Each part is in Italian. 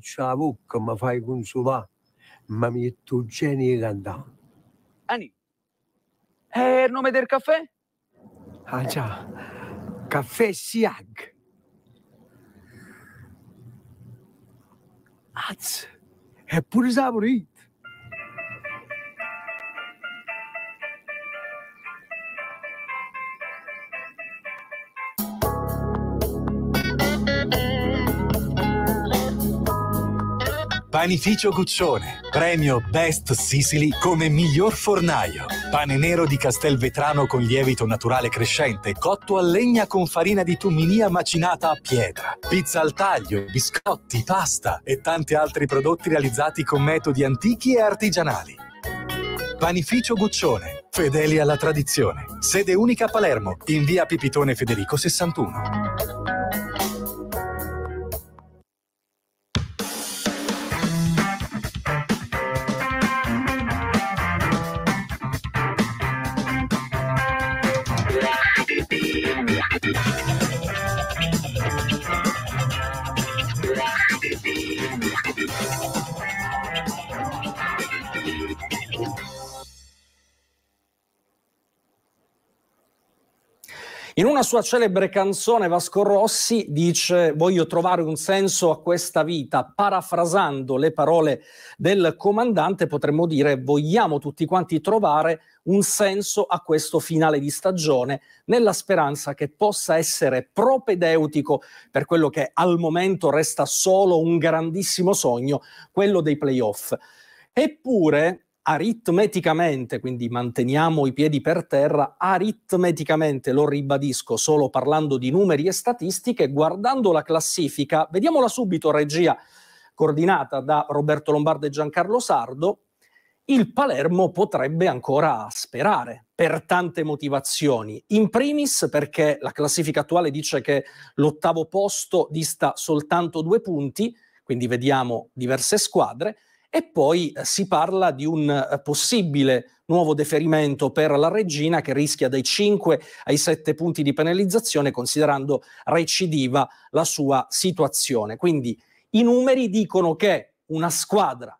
Ciavuc, mi fai consolare, mi metto genio di cantare. Ani, è eh, il nome del caffè? Ah già, caffè Siag. Azz, è pure saporito. Panificio Guccione, premio Best Sicily come miglior fornaio. Pane nero di Castelvetrano con lievito naturale crescente, cotto a legna con farina di tumminia macinata a pietra. Pizza al taglio, biscotti, pasta e tanti altri prodotti realizzati con metodi antichi e artigianali. Panificio Guccione, fedeli alla tradizione. Sede unica a Palermo, in via Pipitone Federico 61. In una sua celebre canzone Vasco Rossi dice voglio trovare un senso a questa vita, parafrasando le parole del comandante potremmo dire vogliamo tutti quanti trovare un senso a questo finale di stagione nella speranza che possa essere propedeutico per quello che al momento resta solo un grandissimo sogno, quello dei playoff. Eppure aritmeticamente, quindi manteniamo i piedi per terra, aritmeticamente, lo ribadisco, solo parlando di numeri e statistiche, guardando la classifica, vediamola subito, regia coordinata da Roberto Lombardo e Giancarlo Sardo, il Palermo potrebbe ancora sperare per tante motivazioni. In primis perché la classifica attuale dice che l'ottavo posto dista soltanto due punti, quindi vediamo diverse squadre. E poi eh, si parla di un eh, possibile nuovo deferimento per la regina che rischia dai 5 ai 7 punti di penalizzazione considerando recidiva la sua situazione. Quindi i numeri dicono che una squadra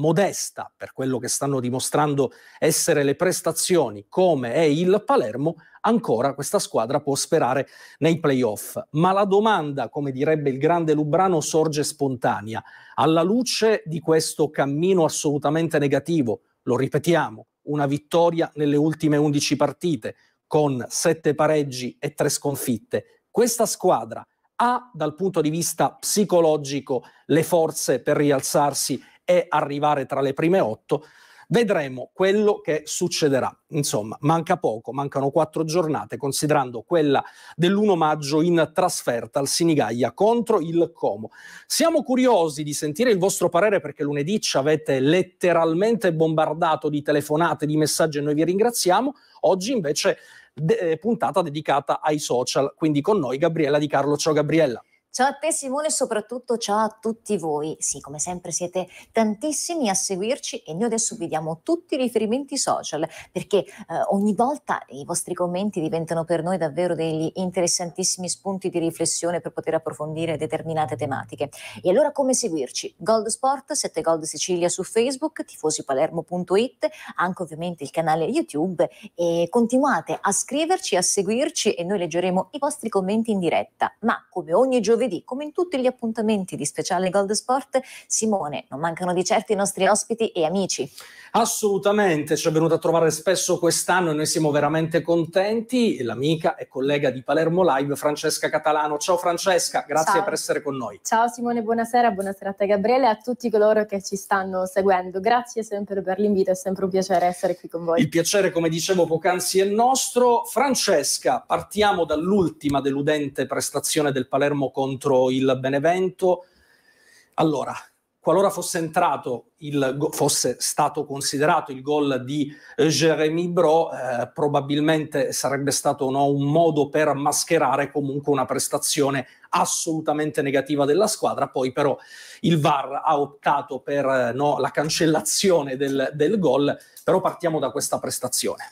modesta per quello che stanno dimostrando essere le prestazioni come è il Palermo ancora questa squadra può sperare nei playoff. Ma la domanda, come direbbe il grande Lubrano, sorge spontanea. Alla luce di questo cammino assolutamente negativo, lo ripetiamo, una vittoria nelle ultime 11 partite, con 7 pareggi e 3 sconfitte, questa squadra ha dal punto di vista psicologico le forze per rialzarsi e arrivare tra le prime 8? Vedremo quello che succederà. Insomma, manca poco, mancano quattro giornate, considerando quella dell'1 maggio in trasferta al Sinigaglia contro il Como. Siamo curiosi di sentire il vostro parere perché lunedì ci avete letteralmente bombardato di telefonate, di messaggi e noi vi ringraziamo. Oggi invece de- eh, puntata dedicata ai social, quindi con noi Gabriella Di Carlo. Ciao Gabriella. Ciao a te Simone e soprattutto ciao a tutti voi. Sì, come sempre siete tantissimi a seguirci e noi adesso vi diamo tutti i riferimenti social perché eh, ogni volta i vostri commenti diventano per noi davvero degli interessantissimi spunti di riflessione per poter approfondire determinate tematiche. E allora come seguirci? Gold Sport, 7 Gold Sicilia su Facebook, tifosipalermo.it, anche ovviamente il canale YouTube e continuate a scriverci, a seguirci e noi leggeremo i vostri commenti in diretta. Ma come ogni giorno giovedì, come in tutti gli appuntamenti di speciale Gold Sport. Simone, non mancano di certo i nostri ospiti e amici. Assolutamente, ci è venuto a trovare spesso quest'anno e noi siamo veramente contenti. L'amica e collega di Palermo Live, Francesca Catalano. Ciao Francesca, grazie Ciao. per essere con noi. Ciao Simone, buonasera, buonasera a te Gabriele e a tutti coloro che ci stanno seguendo. Grazie sempre per l'invito, è sempre un piacere essere qui con voi. Il piacere, come dicevo poc'anzi, è nostro. Francesca, partiamo dall'ultima deludente prestazione del Palermo con contro il Benevento. Allora, qualora fosse entrato il, fosse stato considerato il gol di eh, Jeremy Bro, eh, probabilmente sarebbe stato no, un modo per mascherare comunque una prestazione assolutamente negativa della squadra. Poi, però, il VAR ha optato per eh, no, la cancellazione del, del gol. Però partiamo da questa prestazione.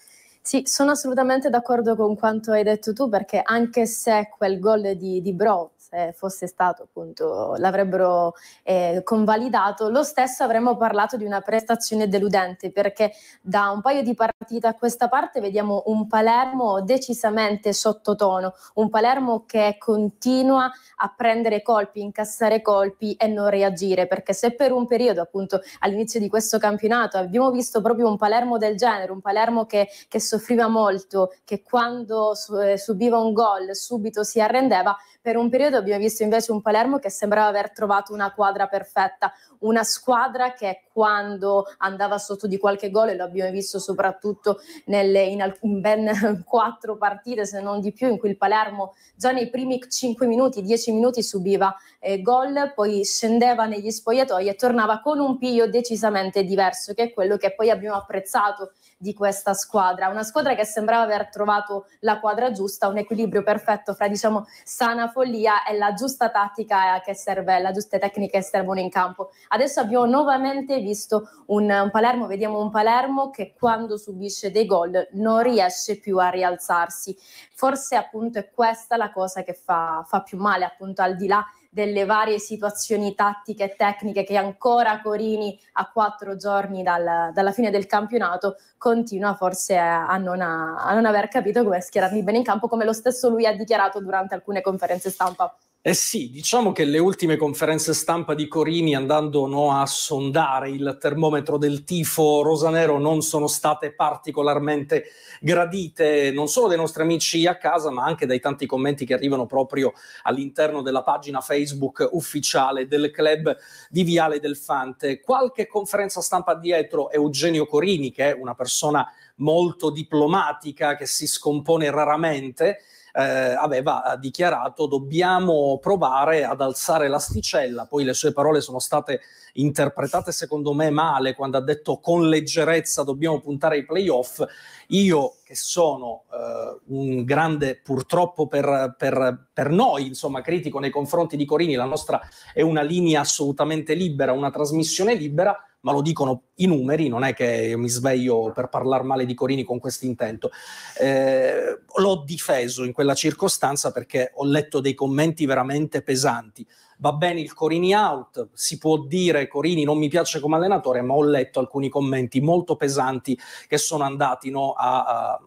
Sì, sono assolutamente d'accordo con quanto hai detto tu, perché anche se quel gol di, di Bro se fosse stato appunto, l'avrebbero eh, convalidato, lo stesso avremmo parlato di una prestazione deludente perché da un paio di partite a questa parte vediamo un Palermo decisamente sottotono, un Palermo che continua a prendere colpi, incassare colpi e non reagire perché se per un periodo appunto all'inizio di questo campionato abbiamo visto proprio un Palermo del genere, un Palermo che, che soffriva molto, che quando eh, subiva un gol subito si arrendeva, per un periodo periodo abbiamo visto invece un Palermo che sembrava aver trovato una quadra perfetta, una squadra che quando andava sotto di qualche gol, e lo abbiamo visto soprattutto nelle, in, alc- in ben quattro partite, se non di più, in cui il Palermo già nei primi 5 minuti, 10 minuti subiva eh, gol, poi scendeva negli spogliatoi e tornava con un piglio decisamente diverso, che è quello che poi abbiamo apprezzato di questa squadra. Una squadra che sembrava aver trovato la quadra giusta, un equilibrio perfetto fra diciamo sana follia e la giusta tattica eh, che serve, la giuste tecniche che servono in campo. Adesso abbiamo nuovamente visto un, un Palermo, vediamo un Palermo che quando subisce dei gol non riesce più a rialzarsi. Forse appunto è questa la cosa che fa, fa più male appunto al di là delle varie situazioni tattiche e tecniche che ancora Corini a quattro giorni dal, dalla fine del campionato continua forse a non, a, a non aver capito come schierarli bene in campo, come lo stesso lui ha dichiarato durante alcune conferenze stampa eh sì, diciamo che le ultime conferenze stampa di Corini, andando no, a sondare il termometro del tifo rosanero, non sono state particolarmente gradite non solo dai nostri amici a casa, ma anche dai tanti commenti che arrivano proprio all'interno della pagina Facebook ufficiale del club di Viale del Fante. Qualche conferenza stampa dietro Eugenio Corini, che è una persona molto diplomatica, che si scompone raramente eh, aveva dichiarato dobbiamo provare ad alzare l'asticella, poi le sue parole sono state interpretate secondo me male quando ha detto con leggerezza dobbiamo puntare ai playoff, io che sono eh, un grande purtroppo per, per, per, noi, insomma, critico nei confronti di Corini, la nostra è una linea assolutamente libera, una trasmissione libera, ma lo dicono i numeri, non è che mi sveglio per parlare male di Corini con questo intento. Eh, l'ho difeso in quella circostanza perché ho letto dei commenti veramente pesanti. Va bene il Corini out, si può dire Corini non mi piace come allenatore, ma ho letto alcuni commenti molto pesanti che sono andati no, a, a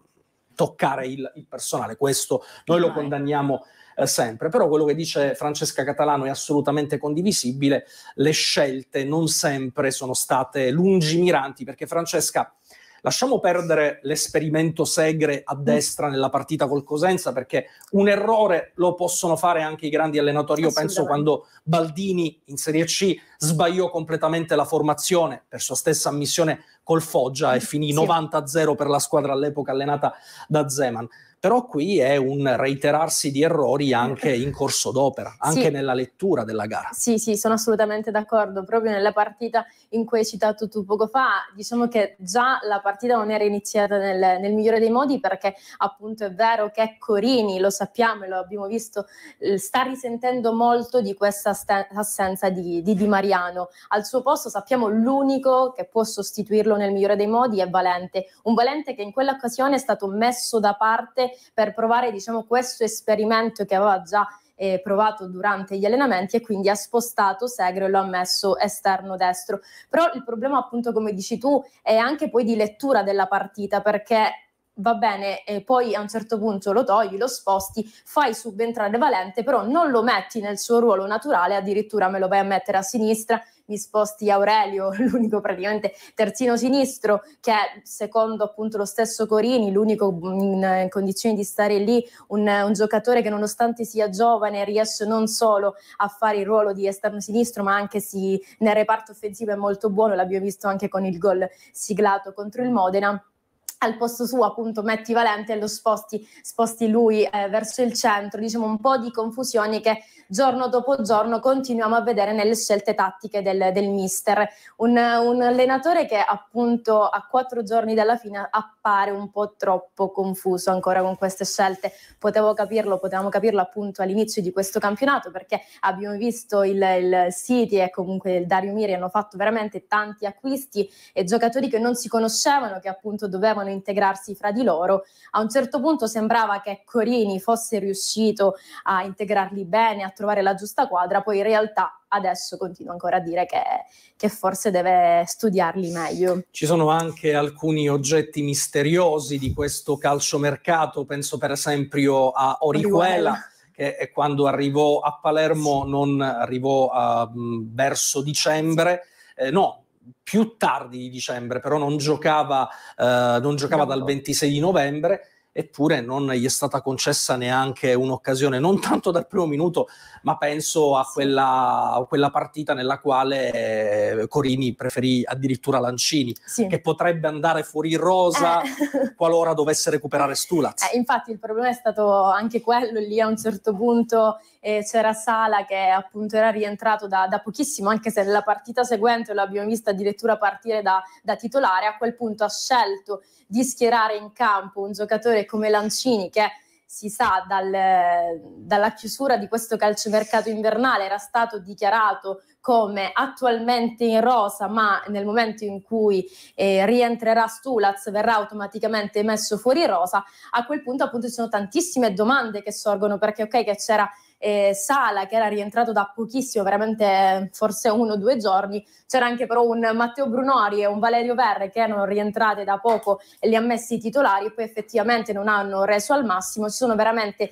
toccare il, il, personale. Questo noi lo condanniamo eh, sempre. Però quello che dice Francesca Catalano è assolutamente condivisibile, le scelte non sempre sono state lungimiranti perché Francesca... Lasciamo perdere l'esperimento Segre a destra nella partita col Cosenza perché un errore lo possono fare anche i grandi allenatori. Io penso quando Baldini in Serie C sbagliò completamente la formazione per sua stessa ammissione col Foggia e finì sì. 90-0 per la squadra all'epoca allenata da Zeman però qui è un reiterarsi di errori anche in corso d'opera, anche sì. nella lettura della gara. Sì, sì, sono assolutamente d'accordo, proprio nella partita in cui hai citato tu poco fa, diciamo che già la partita non era iniziata nel, nel migliore dei modi perché appunto è vero che Corini, lo sappiamo e lo abbiamo visto, eh, sta risentendo molto di questa assenza di, di Di Mariano. Al suo posto sappiamo l'unico che può sostituirlo nel migliore dei modi è Valente, un Valente che in quell'occasione è stato messo da parte per provare diciamo questo esperimento che aveva già eh, provato durante gli allenamenti e quindi ha spostato Segre e lo ha messo esterno destro. Però il problema appunto come dici tu è anche poi di lettura della partita perché va bene, e poi a un certo punto lo togli, lo sposti, fai subentrare Valente, però non lo metti nel suo ruolo naturale, addirittura me lo vai a mettere a sinistra, gli sposti Aurelio, l'unico praticamente terzino sinistro, che è, secondo appunto lo stesso Corini, l'unico in, in condizioni di stare lì, un, un, giocatore che nonostante sia giovane riesce non solo a fare il ruolo di esterno sinistro, ma anche si, nel reparto offensivo è molto buono, l'abbiamo visto anche con il gol siglato contro il Modena al posto suo appunto metti Valente e lo sposti, sposti lui eh, verso il centro, diciamo un po' di confusioni che giorno dopo giorno continuiamo a vedere nelle scelte tattiche del, del mister, un, un, allenatore che appunto a quattro giorni dalla fine appare un po' troppo confuso ancora con queste scelte, potevo capirlo, potevamo capirlo appunto all'inizio di questo campionato perché abbiamo visto il, il City e comunque il Dario Miri hanno fatto veramente tanti acquisti e giocatori che non si conoscevano, che appunto dovevano cercavano integrarsi fra di loro. A un certo punto sembrava che Corini fosse riuscito a integrarli bene, a trovare la giusta quadra, poi in realtà adesso continuo ancora a dire che, che, forse deve studiarli meglio. Ci sono anche alcuni oggetti misteriosi di questo calciomercato, penso per esempio a Orihuela. Che quando arrivò a Palermo non arrivò a, ah, verso dicembre, eh, no, più tardi di dicembre, però non giocava, eh, non giocava dal 26 di novembre eppure non gli è stata concessa neanche un'occasione, non tanto dal primo minuto, ma penso a quella, a quella partita nella quale eh, Corini preferì addirittura Lancini, sì. che potrebbe andare fuori rosa eh. qualora dovesse recuperare Stulaz. Eh, infatti il problema è stato anche quello, lì a un certo punto eh, c'era Sala che appunto era rientrato da, da, pochissimo, anche se nella partita seguente l'abbiamo visto addirittura partire da, da titolare, a quel punto ha scelto di schierare in campo un giocatore come Lancini che si sa dal, dalla chiusura di questo calciomercato invernale era stato dichiarato come attualmente in rosa, ma nel momento in cui eh, rientrerà Stulaz verrà automaticamente messo fuori rosa, a quel punto appunto ci sono tantissime domande che sorgono perché ok che c'era eh, Sala che era rientrato da pochissimo, veramente forse uno o due giorni, c'era anche però un Matteo Brunori e un Valerio Verre che erano rientrate da poco e li ha messi titolari, e poi effettivamente non hanno reso al massimo, ci sono veramente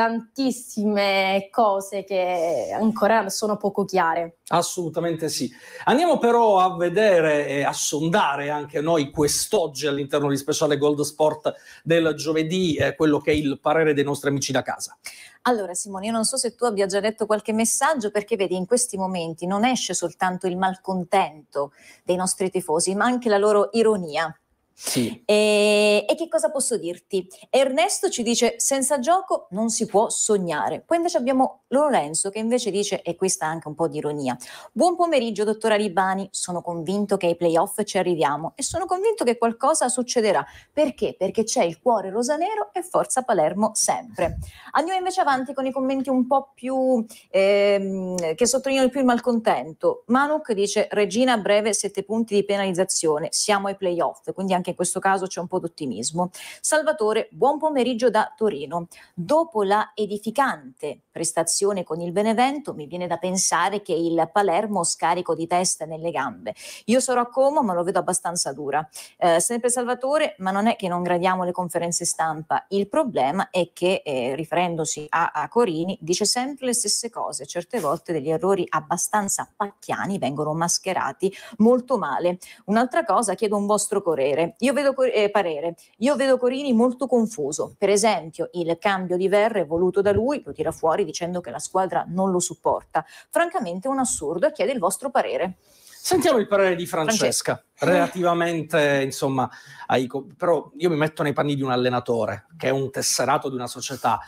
tantissime cose che ancora sono poco chiare. Assolutamente sì. Andiamo però a vedere e a sondare anche noi quest'oggi all'interno di speciale Gold Sport del giovedì eh, quello che è il parere dei nostri amici da casa. Allora Simone, io non so se tu abbia già detto qualche messaggio perché vedi in questi momenti non esce soltanto il malcontento dei nostri tifosi ma anche la loro ironia. Sì. E, e, che cosa posso dirti? Ernesto ci dice senza gioco non si può sognare. Poi invece abbiamo Lorenzo che invece dice, e questa è anche un po' di ironia, buon pomeriggio dottora Libani, sono convinto che ai playoff ci arriviamo e sono convinto che qualcosa succederà. Perché? Perché c'è il cuore rosanero e forza Palermo sempre. Andiamo invece avanti con i commenti un po' più, ehm, che sottolineano più il malcontento. Manuk dice, Regina a breve sette punti di penalizzazione, siamo ai playoff, quindi anche anche in questo caso c'è un po' d'ottimismo. Salvatore, buon pomeriggio da Torino. Dopo la edificante prestazione con il Benevento, mi viene da pensare che il Palermo scarico di testa nelle gambe. Io sarò a Como, ma lo vedo abbastanza dura. Eh, sempre Salvatore, ma non è che non gradiamo le conferenze stampa. Il problema è che, eh, riferendosi a, a Corini, dice sempre le stesse cose. Certe volte degli errori abbastanza pacchiani vengono mascherati molto male. Un'altra cosa, chiedo un vostro correre. Io vedo, eh, parere. Io vedo Corini molto confuso. Per esempio, il cambio di Verre voluto da lui lo tira fuori dicendo che la squadra non lo supporta. Francamente è un assurdo e chiede il vostro parere. Sentiamo il parere di Francesca, Francesca. relativamente insomma ai... però io mi metto nei panni di un allenatore che è un tesserato di una società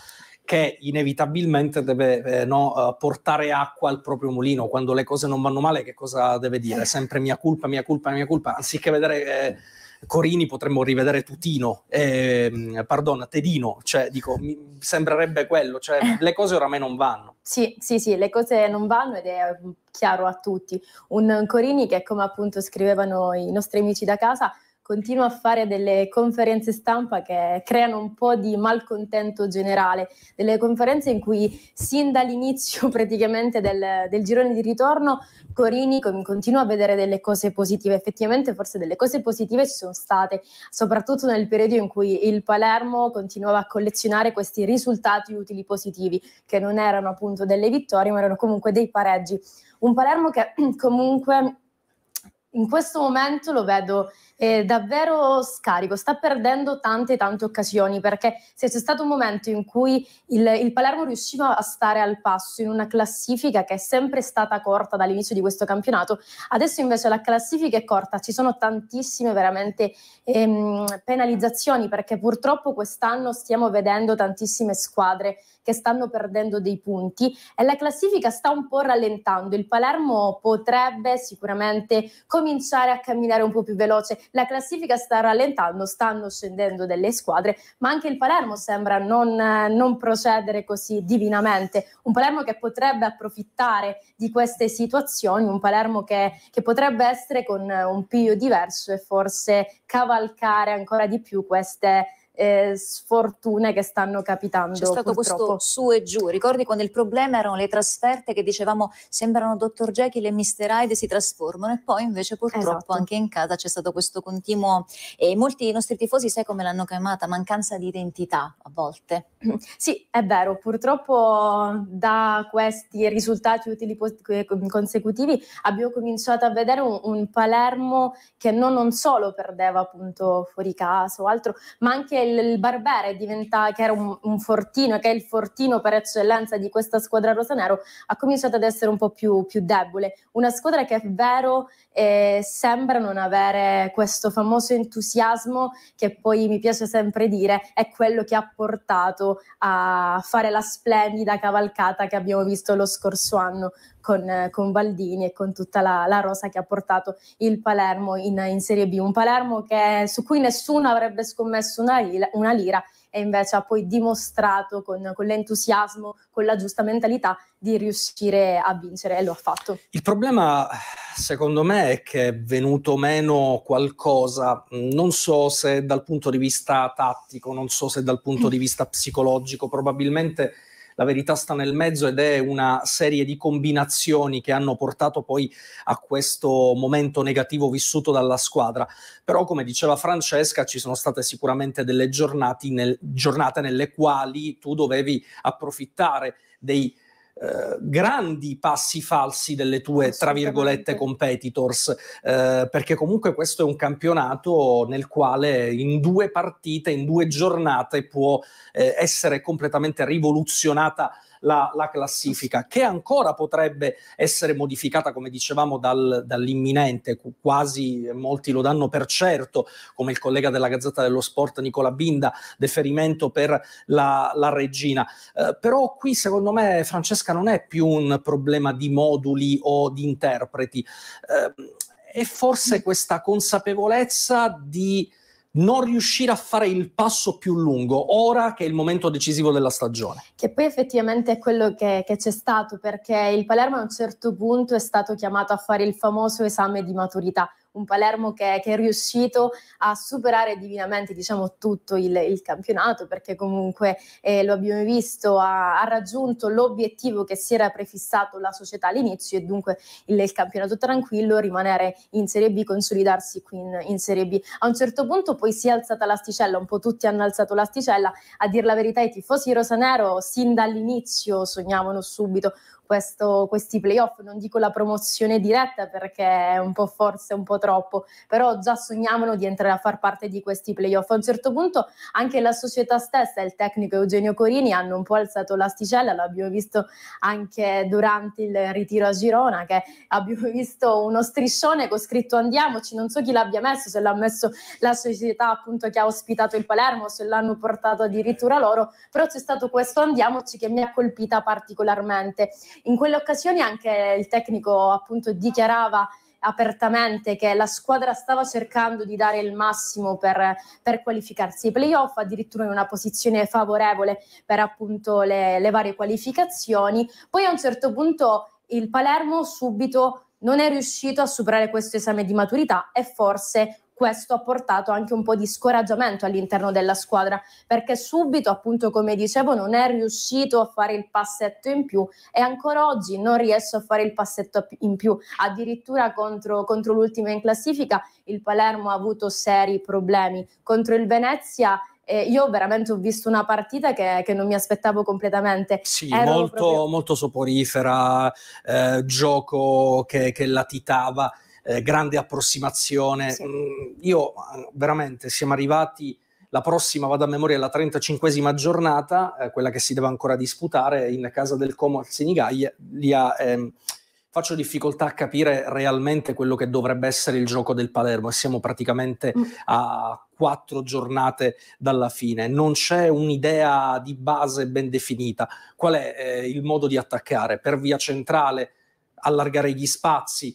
che inevitabilmente deve eh, no, eh, portare acqua al proprio mulino quando le cose non vanno male che cosa deve dire? Sempre mia colpa, mia colpa, mia colpa anziché vedere eh, Corini potremmo rivedere Tutino, eh, pardon, Tedino, cioè dico, mi sembrerebbe quello, cioè eh. le cose oramai non vanno. Sì, sì, sì, le cose non vanno ed è mm, chiaro a tutti. Un Corini che, come appunto scrivevano i nostri amici da casa, continua a fare delle conferenze stampa che creano un po' di malcontento generale, delle conferenze in cui sin dall'inizio praticamente del, del girone di ritorno Corini continua a vedere delle cose positive, effettivamente forse delle cose positive ci sono state, soprattutto nel periodo in cui il Palermo continuava a collezionare questi risultati utili positivi, che non erano appunto delle vittorie ma erano comunque dei pareggi. Un Palermo che comunque in questo momento lo vedo eh, davvero scarico, sta perdendo tante tante occasioni perché se c'è stato un momento in cui il, il Palermo riusciva a stare al passo in una classifica che è sempre stata corta dall'inizio di questo campionato, adesso invece la classifica è corta, ci sono tantissime veramente ehm, penalizzazioni perché purtroppo quest'anno stiamo vedendo tantissime squadre che stanno perdendo dei punti e la classifica sta un po' rallentando. Il Palermo potrebbe sicuramente cominciare a camminare un po' più veloce la classifica sta rallentando, stanno scendendo delle squadre, ma anche il Palermo sembra non, eh, non procedere così divinamente. Un Palermo che potrebbe approfittare di queste situazioni, un Palermo che, che potrebbe essere con eh, un piglio diverso e forse cavalcare ancora di più queste situazioni eh, sfortune che stanno capitando. C'è stato purtroppo. questo su e giù. Ricordi quando il problema erano le trasferte che dicevamo sembrano Dr. Jekyll e Mr. Hyde si trasformano e poi invece purtroppo esatto. anche in casa c'è stato questo continuo e molti dei nostri tifosi sai come l'hanno chiamata mancanza di identità a volte. Sì, è vero, purtroppo da questi risultati utili consecutivi abbiamo cominciato a vedere un, un Palermo che non, non solo perdeva appunto fuori casa o altro, ma anche il Barbera diventa, che era un, un, fortino, che è il fortino per eccellenza di questa squadra rosanero, ha cominciato ad essere un po' più, più debole. Una squadra che è vero eh, sembra non avere questo famoso entusiasmo che poi mi piace sempre dire è quello che ha portato a fare la splendida cavalcata che abbiamo visto lo scorso anno con, con Baldini e con tutta la, la, rosa che ha portato il Palermo in, in Serie B. Un Palermo che, su cui nessuno avrebbe scommesso una, una lira e invece ha poi dimostrato con, con, l'entusiasmo, con la giusta mentalità di riuscire a vincere e lo ha fatto. Il problema secondo me è che è venuto meno qualcosa, non so se dal punto di vista tattico, non so se dal punto di vista psicologico, probabilmente la verità sta nel mezzo ed è una serie di combinazioni che hanno portato poi a questo momento negativo vissuto dalla squadra. Però, come diceva Francesca, ci sono state sicuramente delle nel, giornate nelle quali tu dovevi approfittare dei eh, grandi passi falsi delle tue, tra virgolette, competitors, eh, perché comunque questo è un campionato nel quale in due partite, in due giornate può eh, essere completamente rivoluzionata la, la classifica, che ancora potrebbe essere modificata, come dicevamo, dal, dall'imminente, quasi molti lo danno per certo, come il collega della Gazzetta dello Sport Nicola Binda, deferimento per la, la regina. Eh, però qui secondo me Francesca non è più un problema di moduli o di interpreti, eh, è forse questa consapevolezza di non riuscire a fare il passo più lungo, ora che è il momento decisivo della stagione. Che poi effettivamente è quello che, che, c'è stato, perché il Palermo a un certo punto è stato chiamato a fare il famoso esame di maturità un Palermo che, che è riuscito a superare divinamente diciamo, tutto il, il campionato, perché comunque eh, lo abbiamo visto, ha, ha, raggiunto l'obiettivo che si era prefissato la società all'inizio e dunque il, il campionato tranquillo, rimanere in Serie B, consolidarsi qui in, in, Serie B. A un certo punto poi si è alzata l'asticella, un po' tutti hanno alzato l'asticella, a dir la verità i tifosi rosanero sin dall'inizio sognavano subito questo, questi playoff, non dico la promozione diretta perché è un po' forse un po' troppo, però già sognavano di entrare a far parte di questi playoff. A un certo punto anche la società stessa e il tecnico Eugenio Corini hanno un po' alzato l'asticella, l'abbiamo visto anche durante il ritiro a Girona, che abbiamo visto uno striscione con scritto andiamoci, non so chi l'abbia messo, se l'ha messo la società appunto che ha ospitato il Palermo, se l'hanno portato addirittura loro, però c'è stato questo andiamoci che mi ha colpita particolarmente. In quelle occasioni anche il tecnico appunto dichiarava apertamente che la squadra stava cercando di dare il massimo per, per qualificarsi ai playoff, addirittura in una posizione favorevole per appunto le, le varie qualificazioni. Poi a un certo punto il Palermo subito non è riuscito a superare questo esame di maturità e forse questo ha portato anche un po' di scoraggiamento all'interno della squadra perché subito appunto come dicevo non è riuscito a fare il passetto in più e ancora oggi non riesce a fare il passetto in più addirittura contro, contro l'ultima in classifica il Palermo ha avuto seri problemi contro il Venezia eh, io veramente ho visto una partita che, che non mi aspettavo completamente. Sì, molto, proprio... molto, soporifera, eh, gioco che, che latitava. Eh, grande approssimazione. Sì. Mm, io eh, veramente siamo arrivati la prossima, vado a memoria, la 35esima giornata, eh, quella che si deve ancora disputare in casa del Como al Senigallia, ehm, faccio difficoltà a capire realmente quello che dovrebbe essere il gioco del Palermo e siamo praticamente mm. a quattro giornate dalla fine. Non c'è un'idea di base ben definita. Qual è eh, il modo di attaccare? Per via centrale, allargare gli spazi,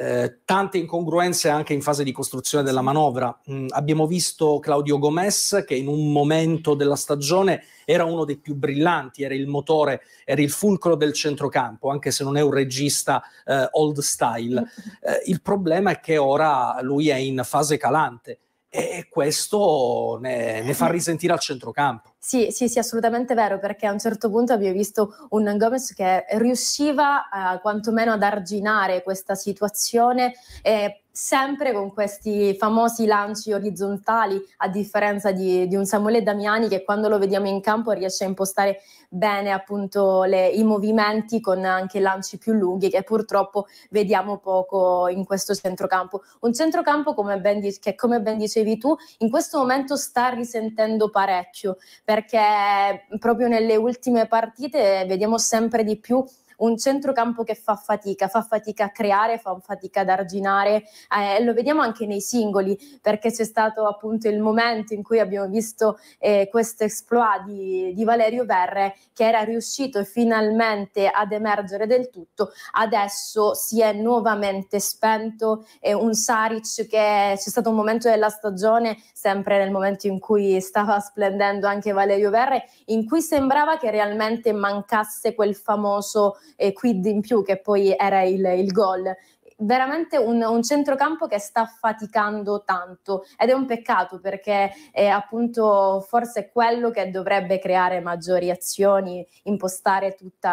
eh, tante incongruenze anche in fase di costruzione della manovra. Mm, abbiamo visto Claudio Gomes che in un momento della stagione era uno dei più brillanti, era il motore, era il fulcro del centrocampo, anche se non è un regista eh, old style. Eh, il problema è che ora lui è in fase calante e questo ne, ne, fa risentire al centrocampo. Sì, sì, sì, assolutamente vero, perché a un certo punto abbiamo visto un Gomez che riusciva eh, quantomeno ad arginare questa situazione. Eh, sempre con questi famosi lanci orizzontali, a differenza di, di un Samuele Damiani che quando lo vediamo in campo riesce a impostare bene appunto le, i movimenti con anche lanci più lunghi che purtroppo vediamo poco in questo centrocampo. Un centrocampo come ben, che come ben dicevi tu in questo momento sta risentendo parecchio perché proprio nelle ultime partite vediamo sempre di più un centrocampo che fa fatica, fa fatica a creare, fa fatica ad arginare, eh, lo vediamo anche nei singoli perché c'è stato appunto il momento in cui abbiamo visto eh, questo exploit di, di Valerio Verre che era riuscito finalmente ad emergere del tutto, adesso si è nuovamente spento eh, un Saric che c'è stato un momento della stagione, sempre nel momento in cui stava splendendo anche Valerio Verre, in cui sembrava che realmente mancasse quel famoso eh, quid in più che poi era il, il gol veramente un, un, centrocampo che sta faticando tanto ed è un peccato perché è appunto forse quello che dovrebbe creare maggiori azioni, impostare tutto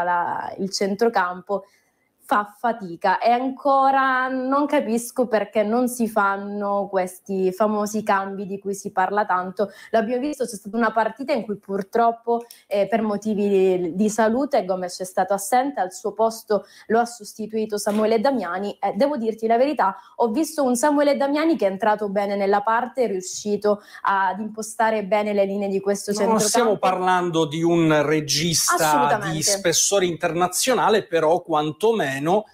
il centrocampo fa fatica e ancora non capisco perché non si fanno questi famosi cambi di cui si parla tanto. L'abbiamo visto, c'è stata una partita in cui purtroppo eh, per motivi di, di, salute Gomes è stato assente, al suo posto lo ha sostituito Samuele Damiani e eh, devo dirti la verità, ho visto un Samuele Damiani che è entrato bene nella parte, è riuscito ad impostare bene le linee di questo centro. Non stiamo parlando di un regista di spessore internazionale, però quantomeno meno,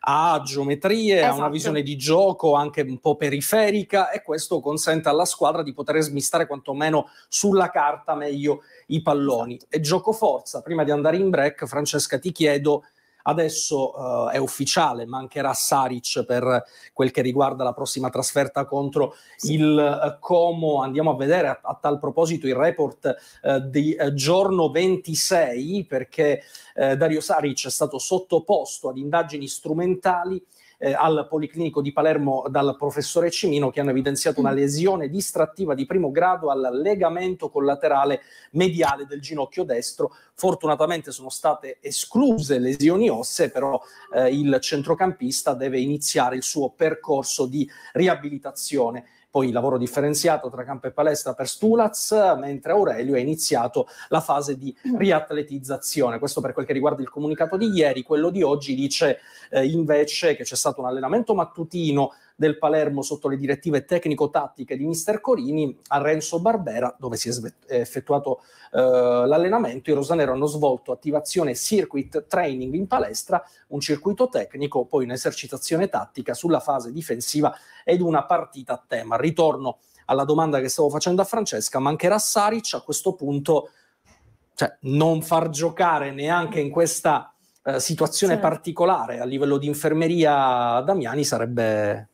ha geometrie, esatto. ha una esatto. visione di gioco anche un po' periferica e questo consente alla squadra di poter smistare quantomeno sulla carta meglio i palloni. Esatto. E gioco forza, prima di andare in break, Francesca ti chiedo Adesso uh, è ufficiale, mancherà Saric per quel che riguarda la prossima trasferta contro sì. il uh, Como. Andiamo a vedere a, a tal proposito il report uh, di giorno 26 perché Dario Saric è stato sottoposto ad indagini strumentali eh, al Policlinico di Palermo dal professore Cimino che hanno evidenziato una mm. lesione distrattiva di primo grado al legamento collaterale mediale del ginocchio destro. Fortunatamente sono state escluse lesioni ossee, però eh, il centrocampista deve iniziare il suo percorso di riabilitazione poi lavoro differenziato tra campo e palestra per Stulaz, mentre Aurelio ha iniziato la fase di riatletizzazione. Questo per quel che riguarda il comunicato di ieri, quello di oggi dice eh, invece che c'è stato un allenamento mattutino del Palermo sotto le direttive tecnico-tattiche di mister Corini a Renzo Barbera, dove si è effettuato eh, l'allenamento. I rosanero hanno svolto attivazione circuit training in palestra, un circuito tecnico, poi un'esercitazione tattica sulla fase difensiva ed una partita a tema. Ritorno alla domanda che stavo facendo a Francesca, mancherà Saric a questo punto, cioè non far giocare neanche in questa eh, situazione sì. particolare a livello di infermeria Damiani sarebbe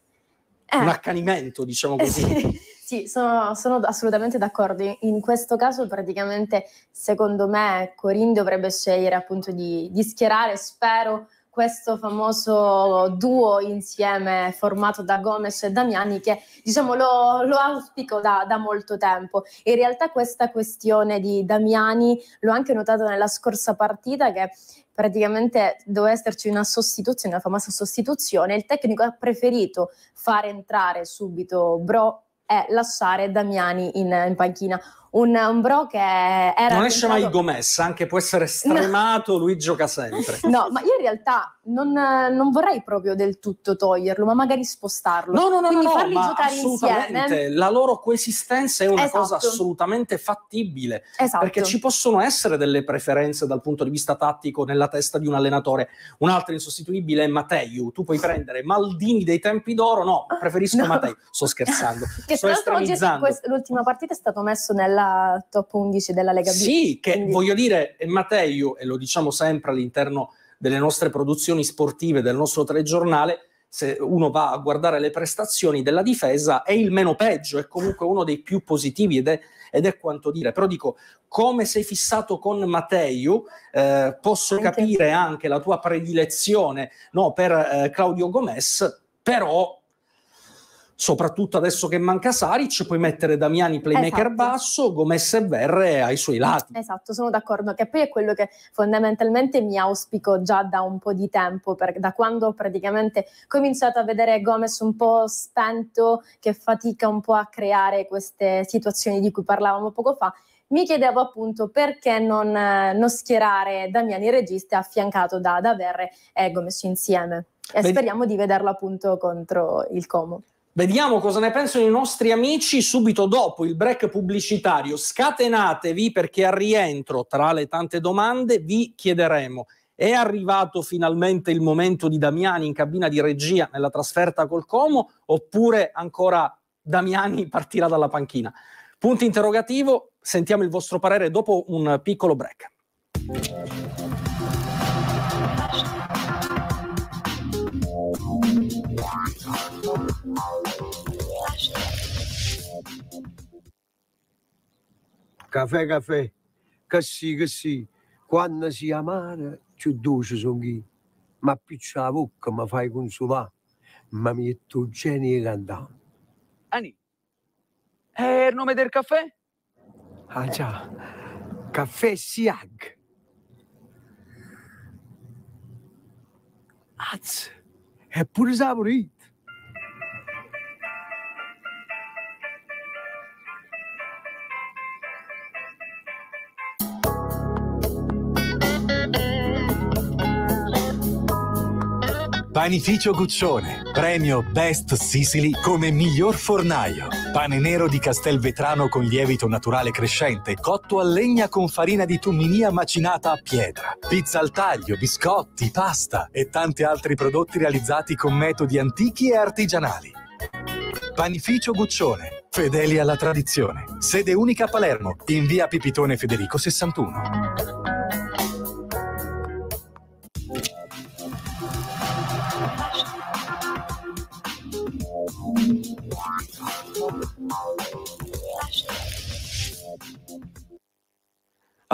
eh. un accanimento, diciamo eh, così. Sì, sì sono, sono, assolutamente d'accordo. In questo caso, praticamente, secondo me, Corin dovrebbe scegliere appunto di, di schierare, spero, questo famoso duo insieme formato da Gomes e Damiani che diciamo lo, lo auspico da, da, molto tempo. In realtà questa questione di Damiani l'ho anche notato nella scorsa partita che praticamente doveva esserci una sostituzione, una famosa sostituzione, il tecnico ha preferito far entrare subito Bro e lasciare Damiani in, in panchina un, un bro che era... Non esce mai Gomez, anche può essere stremato, no. lui gioca sempre. No, ma io in realtà non, non, vorrei proprio del tutto toglierlo, ma magari spostarlo. No, no, no, Quindi no, farli no, giocare insieme. La loro coesistenza è una esatto. cosa assolutamente fattibile, esatto. perché ci possono essere delle preferenze dal punto di vista tattico nella testa di un allenatore. Un altro insostituibile è Matteo, tu puoi prendere Maldini dei tempi d'oro, no, preferisco no. Matteo. Sto scherzando. che sto estremizzando. Oggi l'ultima partita è stato messo nella della top 11 della Lega B. Sì, che Quindi... voglio dire, eh, Matteo, e lo diciamo sempre all'interno delle nostre produzioni sportive, del nostro telegiornale, se uno va a guardare le prestazioni della difesa, è il meno peggio, è comunque uno dei più positivi ed è, ed è quanto dire. Però dico, come sei fissato con Matteo, eh, posso anche. capire anche la tua predilezione no, per eh, Claudio Gomez, però soprattutto adesso che manca Saric, puoi mettere Damiani playmaker esatto. basso, Gomes e Verre ai suoi lati. Esatto, sono d'accordo, che poi è quello che fondamentalmente mi auspico già da un po' di tempo, perché da quando ho praticamente cominciato a vedere Gomes un po' spento, che fatica un po' a creare queste situazioni di cui parlavamo poco fa, mi chiedevo appunto perché non, eh, non schierare Damiani regista affiancato da, da Verre e Gomes insieme. E Beh, speriamo di vederlo appunto contro il Como. Vediamo cosa ne pensano i nostri amici subito dopo il break pubblicitario. Scatenatevi perché al rientro, tra le tante domande, vi chiederemo è arrivato finalmente il momento di Damiani in cabina di regia nella trasferta col Como oppure ancora Damiani partirà dalla panchina? Punto interrogativo, sentiamo il vostro parere dopo un piccolo break. Caffè, caffè, che sì, che quando si amare, più dolce sono chi, ma più c'è la bocca mi fai consumare, ma mi è tu genio cantante. Ani, eh, è il nome del caffè? Ah già, caffè Siag. Azz, è pure sapore. Panificio Guccione, premio Best Sicily come miglior fornaio. Pane nero di Castelvetrano con lievito naturale crescente, cotto a legna con farina di tumminia macinata a pietra. Pizza al taglio, biscotti, pasta e tanti altri prodotti realizzati con metodi antichi e artigianali. Panificio Guccione, fedeli alla tradizione. Sede unica a Palermo, in via Pipitone Federico 61.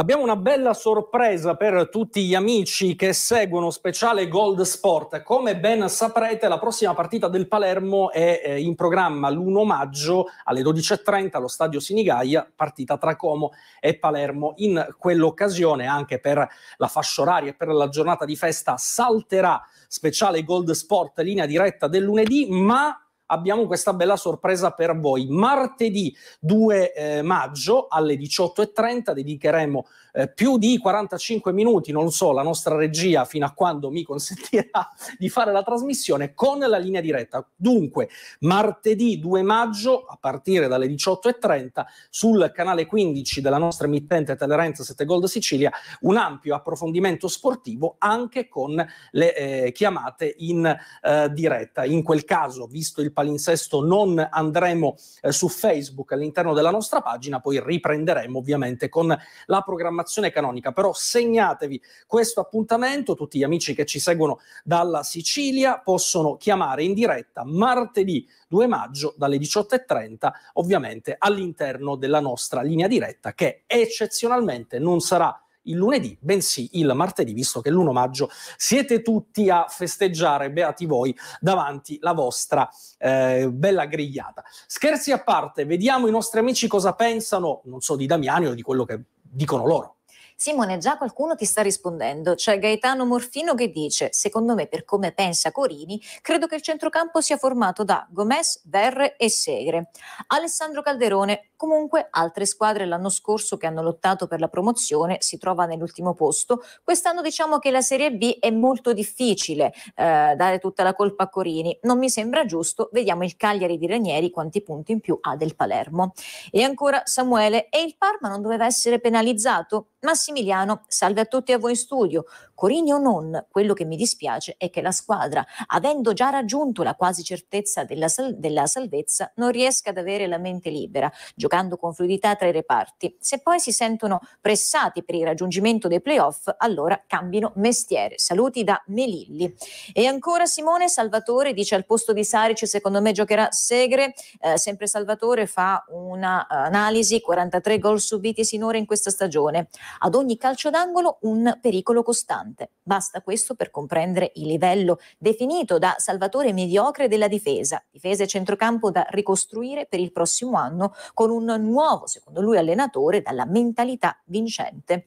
Abbiamo una bella sorpresa per tutti gli amici che seguono speciale Gold Sport. Come ben saprete, la prossima partita del Palermo è eh, in programma l'1 maggio alle 12.30 allo stadio Sinigaia, partita tra Como e Palermo. In quell'occasione, anche per la fascia oraria e per la giornata di festa, salterà speciale Gold Sport linea diretta del lunedì, ma abbiamo questa bella sorpresa per voi. Martedì 2 eh, maggio alle 18.30 dedicheremo eh, più di 45 minuti, non so, la nostra regia fino a quando mi consentirà di fare la trasmissione con la linea diretta. Dunque, martedì 2 maggio a partire dalle 18.30 sul canale 15 della nostra emittente Telerenza 7 Gold Sicilia un ampio approfondimento sportivo anche con le eh, chiamate in eh, diretta. In quel caso, visto il palinsesto, non andremo eh, su Facebook all'interno della nostra pagina, poi riprenderemo ovviamente con la programmazione programmazione canonica, però segnatevi questo appuntamento, tutti gli amici che ci seguono dalla Sicilia possono chiamare in diretta martedì 2 maggio dalle 18.30, ovviamente all'interno della nostra linea diretta che eccezionalmente non sarà il lunedì, bensì il martedì, visto che l'1 maggio siete tutti a festeggiare, beati voi, davanti la vostra eh, bella grigliata. Scherzi a parte, vediamo i nostri amici cosa pensano, non so, di Damiani o di quello che dicono loro. Simone, già qualcuno ti sta rispondendo. C'è Gaetano Morfino che dice: Secondo me, per come pensa Corini, credo che il centrocampo sia formato da Gomez, Verre e Segre. Alessandro Calderone, Comunque altre squadre l'anno scorso che hanno lottato per la promozione si trova nell'ultimo posto. Quest'anno diciamo che la Serie B è molto difficile eh, dare tutta la colpa a Corini. Non mi sembra giusto. Vediamo il Cagliari di Ranieri quanti punti in più ha del Palermo. E ancora Samuele, e il Parma non doveva essere penalizzato? Massimiliano, salve a tutti e a voi in studio. Corini o non, quello che mi dispiace è che la squadra, avendo già raggiunto la quasi certezza della, sal- della salvezza, non riesca ad avere la mente libera. Gio- giocando con fluidità tra i reparti. Se poi si sentono pressati per il raggiungimento dei playoff, allora cambino mestiere. Saluti da Melilli. E ancora Simone Salvatore dice al posto di Saric secondo me giocherà Segre, eh, sempre Salvatore fa un'analisi, eh, 43 gol subiti sinora in questa stagione, ad ogni calcio d'angolo un pericolo costante. Basta questo per comprendere il livello definito da Salvatore mediocre della difesa, difesa e centrocampo da ricostruire per il prossimo anno con un un nuovo, secondo lui, allenatore dalla mentalità vincente.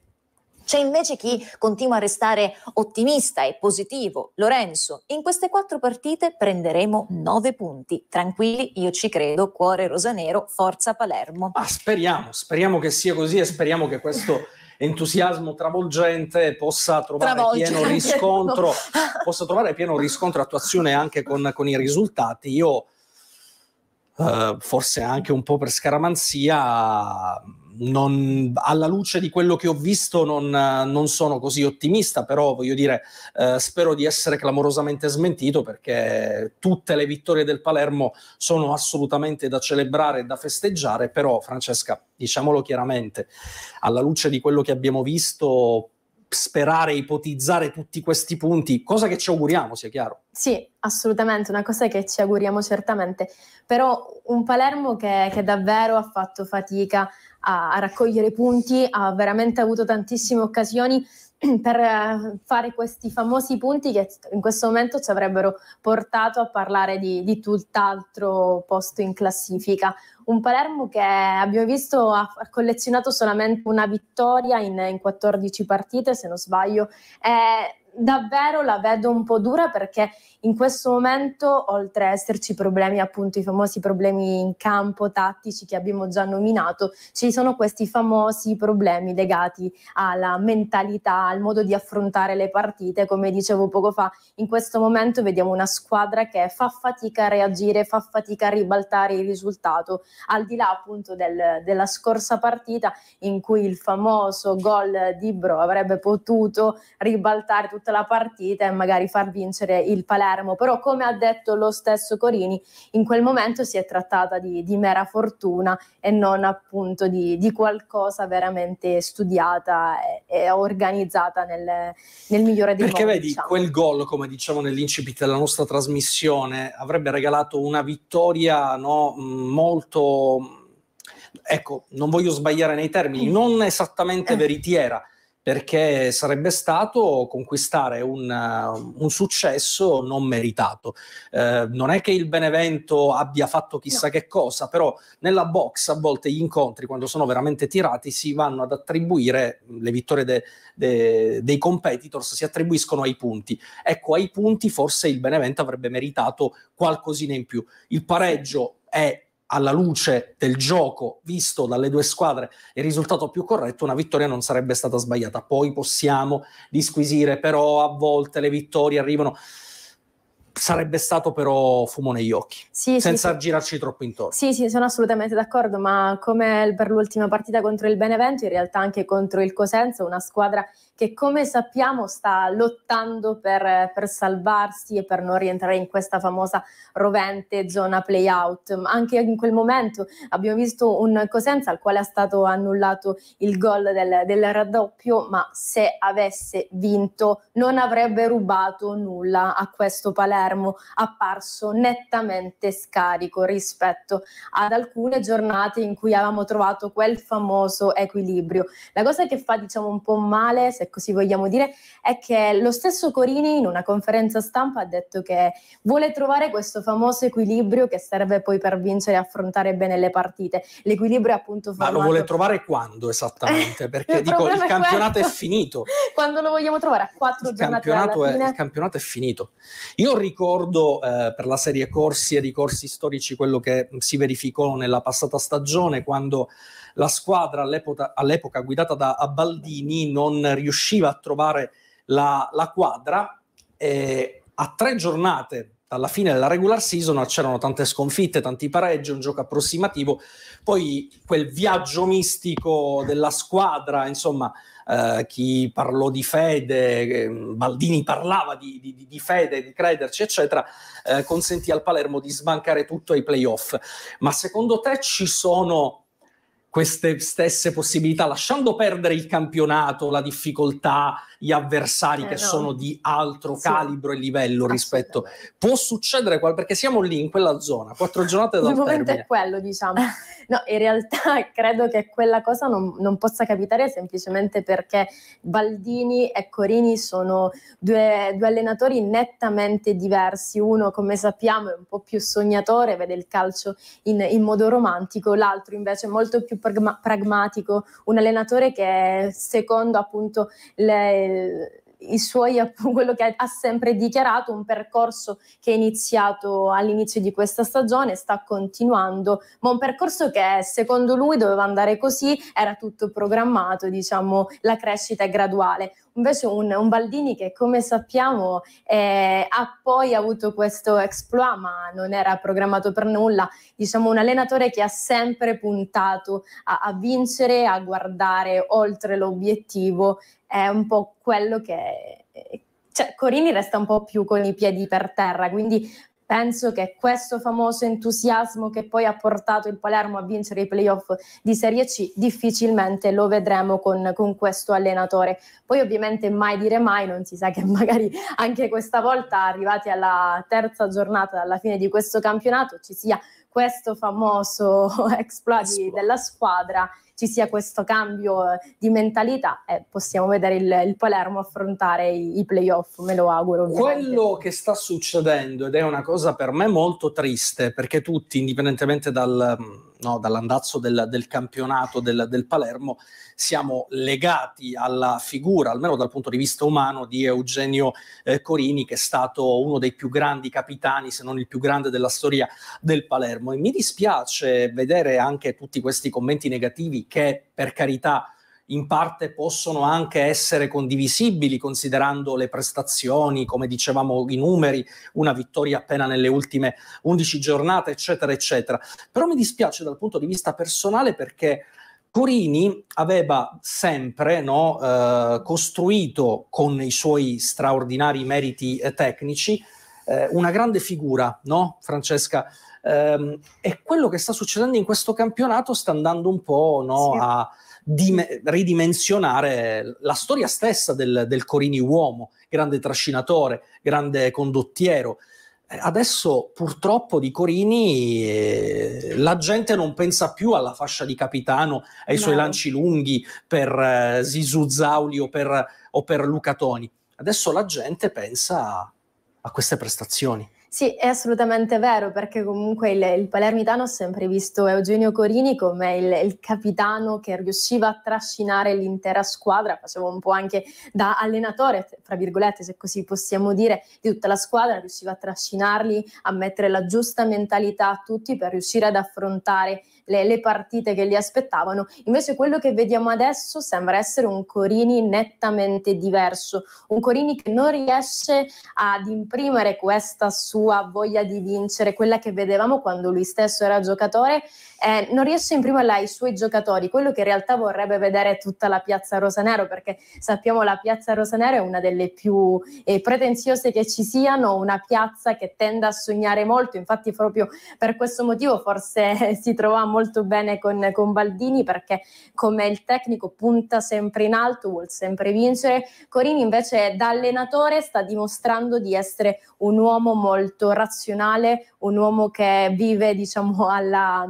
C'è invece chi continua a restare ottimista e positivo. Lorenzo, in queste quattro partite prenderemo nove punti. Tranquilli, io ci credo, cuore rosanero, forza Palermo. Ah, speriamo, speriamo che sia così e speriamo che questo entusiasmo travolgente possa trovare Travolge, pieno riscontro, possa trovare pieno riscontro attuazione anche con, con i risultati. Io eh, forse anche un po' per scaramanzia, non, alla luce di quello che ho visto non, non sono così ottimista, però voglio dire, eh, spero di essere clamorosamente smentito perché tutte le vittorie del Palermo sono assolutamente da celebrare e da festeggiare, però Francesca, diciamolo chiaramente, alla luce di quello che abbiamo visto, sperare, ipotizzare tutti questi punti, cosa che ci auguriamo, sia chiaro. Sì, assolutamente, una cosa che ci auguriamo certamente, però un Palermo che, che davvero ha fatto fatica a, a raccogliere punti, ha veramente avuto tantissime occasioni per eh, fare questi famosi punti che in questo momento ci avrebbero portato a parlare di, di tutt'altro posto in classifica. Un Palermo che abbiamo visto ha collezionato solamente una vittoria in, in 14 partite, se non sbaglio. È eh, davvero la vedo un po' dura perché in questo momento, oltre a esserci problemi, appunto i famosi problemi in campo tattici che abbiamo già nominato, ci sono questi famosi problemi legati alla mentalità, al modo di affrontare le partite. Come dicevo poco fa, in questo momento vediamo una squadra che fa fatica a reagire, fa fatica a ribaltare il risultato, al di là appunto del, della scorsa partita in cui il famoso gol di Bro avrebbe potuto ribaltare tutta la partita e magari far vincere il Palermo Palermo, però come ha detto lo stesso Corini, in quel momento si è trattata di, di mera fortuna e non appunto di, di qualcosa veramente studiata e, e organizzata nel, nel, migliore dei modi. Perché vedi, diciamo. quel gol, come diciamo nell'incipit della nostra trasmissione, avrebbe regalato una vittoria no, molto ecco, non voglio sbagliare nei termini, eh. non esattamente eh. veritiera, perché sarebbe stato conquistare un, eh, un successo non meritato. Eh, non è che il Benevento abbia fatto chissà no. che cosa, però nella box a volte gli incontri, quando sono veramente tirati, si vanno ad attribuire mm, le vittorie de, de, dei competitors, si attribuiscono ai punti. Ecco, ai punti forse il Benevento avrebbe meritato qualcosina in più. Il pareggio è alla luce del gioco visto dalle due squadre il risultato più corretto, una vittoria non sarebbe stata sbagliata. Poi possiamo disquisire, però a volte le vittorie arrivano sarebbe stato però fumo negli occhi, sì, senza sì, girarci sì. troppo intorno. Sì, sì, sono assolutamente d'accordo, ma come per l'ultima partita contro il Benevento, in realtà anche contro il Cosenza, una squadra che come sappiamo sta lottando per, per salvarsi e per non rientrare in questa famosa rovente zona playout Anche in quel momento abbiamo visto un Cosenza al quale è stato annullato il gol del, del raddoppio, ma se avesse vinto non avrebbe rubato nulla a questo Palermo Palermo apparso nettamente scarico rispetto ad alcune giornate in cui avevamo trovato quel famoso equilibrio. La cosa che fa diciamo un po' male, se così vogliamo dire, è che lo stesso Corini in una conferenza stampa ha detto che vuole trovare questo famoso equilibrio che serve poi per vincere e affrontare bene le partite. L'equilibrio appunto formato... Ma lo vuole trovare quando esattamente? Perché il dico il campionato è, è finito. Quando lo vogliamo trovare a quattro il giornate campionato è, fine... Il campionato è finito. Io ricordo ricordo eh, per la serie corsi e ricorsi storici quello che si verificò nella passata stagione quando la squadra all'epoca, all'epoca guidata da Abbaldini non riusciva a trovare la, la quadra e a tre giornate dalla fine della regular season c'erano tante sconfitte, tanti pareggi, un gioco approssimativo, poi quel viaggio mistico della squadra, insomma, eh, chi parlò di fede, eh, Baldini parlava di, di, di fede, di crederci, eccetera, eh, consentì al Palermo di sbancare tutto ai playoff. Ma secondo te ci sono queste stesse possibilità, lasciando perdere il campionato, la difficoltà, gli avversari eh, che no. sono di altro sì. calibro e livello rispetto. Può succedere qualcosa? perché siamo lì in quella zona, quattro giornate dal Il momento termine. è quello, diciamo. No, in realtà credo che quella cosa non, non possa capitare semplicemente perché Baldini e Corini sono due, due allenatori nettamente diversi. Uno, come sappiamo, è un po' più sognatore, vede il calcio in, in modo romantico, l'altro invece è molto più pragma- pragmatico, un allenatore che secondo appunto le i suoi, quello che ha sempre dichiarato, un percorso che è iniziato all'inizio di questa stagione, sta continuando, ma un percorso che secondo lui doveva andare così, era tutto programmato, diciamo, la crescita è graduale invece un, un Baldini che come sappiamo eh, ha poi avuto questo exploit ma non era programmato per nulla, diciamo un allenatore che ha sempre puntato a, a vincere, a guardare oltre l'obiettivo, è un po' quello che... Cioè, Corini resta un po' più con i piedi per terra, quindi penso che questo famoso entusiasmo che poi ha portato il Palermo a vincere i playoff di Serie C difficilmente lo vedremo con, con, questo allenatore. Poi ovviamente mai dire mai, non si sa che magari anche questa volta arrivati alla terza giornata dalla fine di questo campionato ci sia questo famoso exploit della squadra ci sia questo cambio eh, di mentalità e eh, possiamo vedere il, il Palermo affrontare i, i, playoff, me lo auguro. Ovviamente. Quello che sta succedendo ed è una cosa per me molto triste perché tutti, indipendentemente dal no, dall'andazzo del, del campionato del, del, Palermo, siamo legati alla figura, almeno dal punto di vista umano, di Eugenio eh, Corini, che è stato uno dei più grandi capitani, se non il più grande della storia del Palermo. E mi dispiace vedere anche tutti questi commenti negativi che, per carità, in parte possono anche essere condivisibili considerando le prestazioni, come dicevamo i numeri, una vittoria appena nelle ultime 11 giornate, eccetera, eccetera. Però mi dispiace dal punto di vista personale perché Corini aveva sempre no, eh, costruito con i suoi straordinari meriti eh, tecnici eh, una grande figura, no, Francesca? Ehm, e quello che sta succedendo in questo campionato sta andando un po' no, sì. a dime- ridimensionare la storia stessa del, del Corini uomo, grande trascinatore, grande condottiero. Eh, adesso purtroppo di Corini eh, la gente non pensa più alla fascia di capitano, ai no. suoi lanci lunghi per eh, Zizou Zauli o per, o per Luca Toni. Adesso la gente pensa a queste prestazioni. Sì, è assolutamente vero, perché comunque il, il palermitano ha sempre visto Eugenio Corini come il, il, capitano che riusciva a trascinare l'intera squadra, faceva un po' anche da allenatore, tra virgolette, se così possiamo dire, di tutta la squadra, riusciva a trascinarli, a mettere la giusta mentalità a tutti per riuscire ad affrontare le, le partite che li aspettavano. Invece quello che vediamo adesso sembra essere un Corini nettamente diverso, un Corini che non riesce ad imprimere questa sua voglia di vincere, quella che vedevamo quando lui stesso era giocatore, eh, non riesce a imprimerla ai suoi giocatori, quello che in realtà vorrebbe vedere tutta la piazza Rosanero, perché sappiamo la piazza Rosanero è una delle più eh, pretenziose che ci siano, una piazza che tende a sognare molto, infatti proprio per questo motivo forse si trovava molto bene con, con Baldini perché come il tecnico punta sempre in alto, vuol sempre vincere. Corini invece da allenatore sta dimostrando di essere un uomo molto razionale, un uomo che vive diciamo alla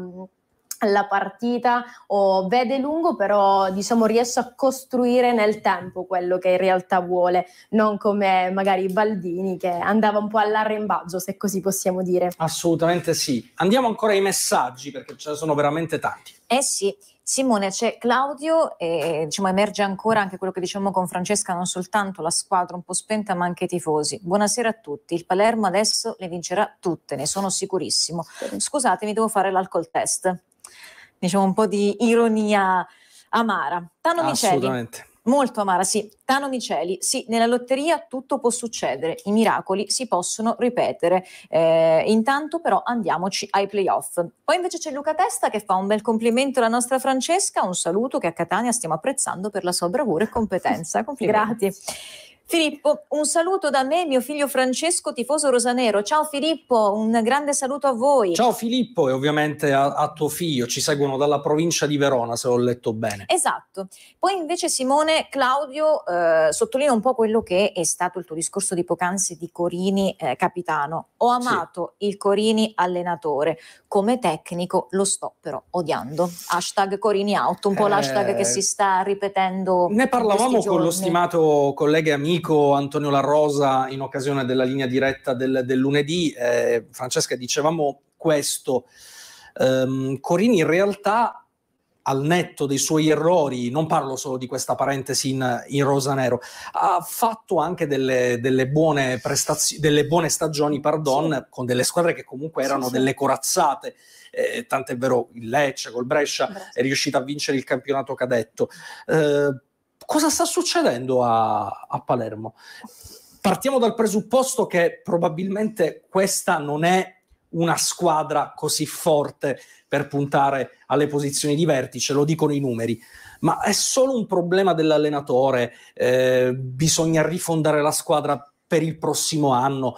la partita o vede lungo, però diciamo riesce a costruire nel tempo quello che in realtà vuole, non come magari Baldini che andava un po' all'arrembaggio, se così possiamo dire. Assolutamente sì. Andiamo ancora ai messaggi perché ce ne sono veramente tanti. Eh sì, Simone, c'è Claudio, e, diciamo, emerge ancora anche quello che diciamo con Francesca, non soltanto la squadra un po' spenta ma anche i tifosi. Buonasera a tutti, il Palermo adesso le vincerà tutte, ne sono sicurissimo. Scusatemi, devo fare l'alcol test diciamo, un po' di ironia amara. Tano Miceli. Molto amara, sì. Tano Miceli, sì, nella lotteria tutto può succedere, i miracoli si possono ripetere. Eh, intanto però andiamoci ai playoff. Poi invece c'è Luca Testa che fa un bel complimento alla nostra Francesca, un saluto che a Catania stiamo apprezzando per la sua bravura e competenza. Complimenti. Grazie. Filippo, un saluto da me, mio figlio Francesco, tifoso rosanero. Ciao Filippo, un grande saluto a voi. Ciao Filippo e ovviamente a, a, tuo figlio, ci seguono dalla provincia di Verona se ho letto bene. Esatto. Poi invece Simone, Claudio eh, sottolinea un po' quello che è stato il tuo discorso di poc'anzi di Corini eh, capitano. Ho amato sì. il Corini allenatore, come tecnico lo sto però odiando. Hashtag Corini out, un po' eh, l'hashtag che eh. si sta ripetendo. Ne parlavamo con lo stimato collega amico amico Antonio La Rosa in occasione della linea diretta del, del lunedì. Eh, Francesca, dicevamo questo. Um, Corini in realtà, al netto dei suoi errori, non parlo solo di questa parentesi in, in rosanero, ha fatto anche delle, delle buone, prestazio- delle buone stagioni pardon, sì. con delle squadre che comunque erano sì, sì. delle corazzate. Eh, tant'è vero il Lecce col Brescia Grazie. è riuscito a vincere il campionato cadetto. Eh, cosa sta succedendo a, a Palermo? Partiamo dal presupposto che probabilmente questa non è una squadra così forte per puntare alle posizioni di vertice, lo dicono i numeri, ma è solo un problema dell'allenatore, eh, bisogna rifondare la squadra per il prossimo anno.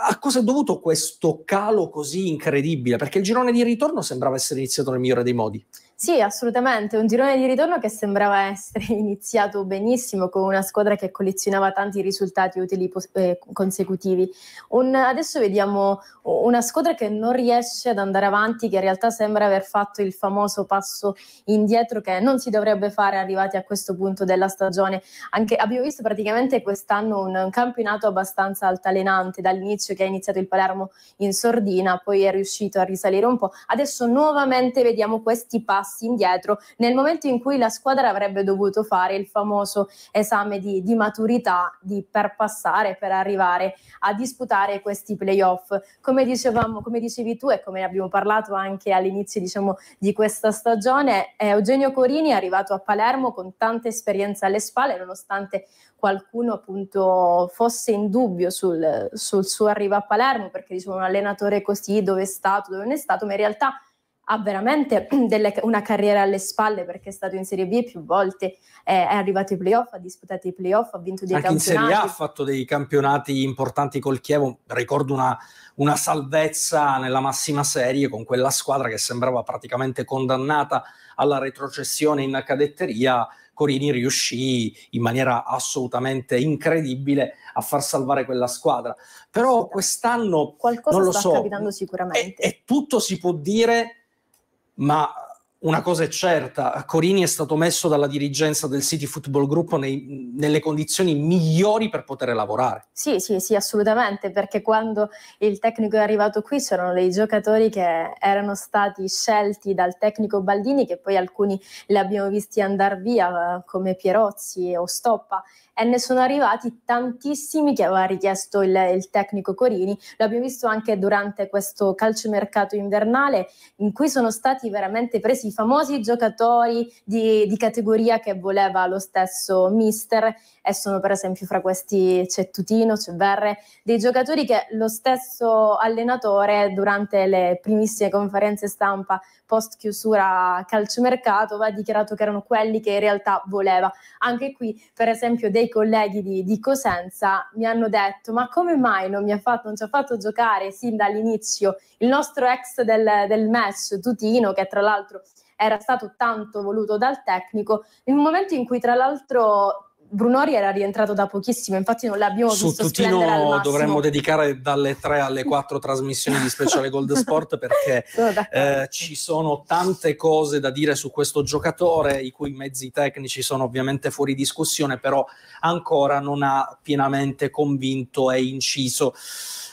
A cosa è dovuto questo calo così incredibile? Perché il girone di ritorno sembrava essere iniziato nel migliore dei modi. Sì, assolutamente, un girone di ritorno che sembrava essere iniziato benissimo con una squadra che collezionava tanti risultati utili pos- eh, consecutivi. Un, adesso vediamo una squadra che non riesce ad andare avanti, che in realtà sembra aver fatto il famoso passo indietro che non si dovrebbe fare arrivati a questo punto della stagione. Anche, abbiamo visto praticamente quest'anno un, un campionato abbastanza altalenante dall'inizio che ha iniziato il Palermo in sordina, poi è riuscito a risalire un po'. Adesso nuovamente vediamo questi passi passi indietro nel momento in cui la squadra avrebbe dovuto fare il famoso esame di, di maturità di, per passare, per arrivare a disputare questi playoff. Come, dicevamo, come dicevi tu e come abbiamo parlato anche all'inizio diciamo, di questa stagione, eh, Eugenio Corini è arrivato a Palermo con tanta esperienza alle spalle, nonostante qualcuno appunto fosse in dubbio sul, sul suo arrivo a Palermo, perché diciamo un allenatore così dove è stato, dove non è stato, ma in realtà ha veramente delle, una carriera alle spalle perché è stato in Serie B più volte, è, è arrivato ai playoff, ha disputato i playoff, ha vinto dei Anche campionati. in Serie A ha fatto dei campionati importanti col Chievo, ricordo una, una salvezza nella massima serie con quella squadra che sembrava praticamente condannata alla retrocessione in cadetteria, Corini riuscì in maniera assolutamente incredibile a far salvare quella squadra. Però quest'anno Qualcosa non lo sta so, capitando sicuramente. E, tutto si può dire ma una cosa è certa, Corini è stato messo dalla dirigenza del City Football Group nei, nelle condizioni migliori per poter lavorare. Sì, sì, sì, assolutamente, perché quando il tecnico è arrivato qui c'erano dei giocatori che erano stati scelti dal tecnico Baldini, che poi alcuni li abbiamo visti andare via, come Pierozzi o Stoppa, e ne sono arrivati tantissimi che aveva richiesto il, il tecnico Corini, lo abbiamo visto anche durante questo calciomercato invernale in cui sono stati veramente presi i famosi giocatori di, di categoria che voleva lo stesso mister e sono per esempio fra questi c'è Tutino, c'è Verre, dei giocatori che lo stesso allenatore durante le primissime conferenze stampa post chiusura calciomercato ha dichiarato che erano quelli che in realtà voleva. Anche qui per esempio dei dei colleghi di, di, Cosenza mi hanno detto ma come mai non, mi ha fatto, non ci ha fatto giocare sin dall'inizio il nostro ex del, del match Tutino che tra l'altro era stato tanto voluto dal tecnico, in un momento in cui tra l'altro Brunori era rientrato da pochissimo, infatti non l'abbiamo Su visto Tutino dovremmo dedicare dalle 3 alle 4 trasmissioni di Speciale Gold Sport perché eh, ci sono tante cose da dire su questo giocatore, i cui mezzi tecnici sono ovviamente fuori discussione, però ancora non ha pienamente convinto e inciso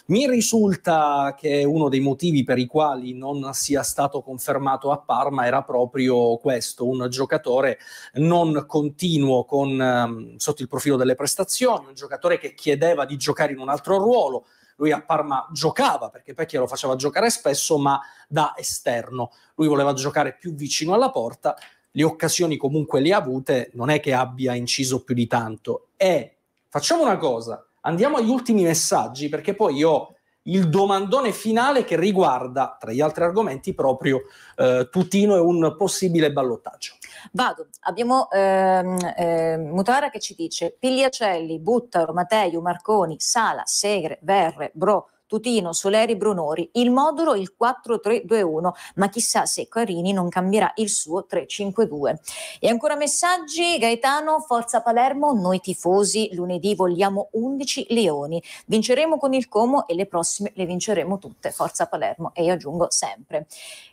mi risulta che uno dei motivi per i quali non sia stato confermato a Parma era proprio questo, un giocatore non continuo con, ehm, sotto il profilo delle prestazioni, un giocatore che chiedeva di giocare in un altro ruolo, lui a Parma giocava perché Pecchia lo faceva giocare spesso, ma da esterno. Lui voleva giocare più vicino alla porta, le occasioni comunque le ha avute, non è che abbia inciso più di tanto. E facciamo una cosa, Andiamo agli ultimi messaggi perché poi ho il domandone finale che riguarda, tra gli altri argomenti, proprio eh, Tutino e un possibile ballottaggio. Vado, abbiamo ehm, eh, Mutara che ci dice Pigliacelli, Buttaro, Matteo, Marconi, Sala, Segre, Verre, Bro, Tutino, Soleri, Brunori, il modulo il 4-3-2-1, ma chissà se Carini non cambierà il suo 3 2 E ancora messaggi, Gaetano, Forza Palermo, noi tifosi lunedì vogliamo 11 leoni, vinceremo con il Como e le prossime le vinceremo tutte, Forza Palermo e io aggiungo sempre.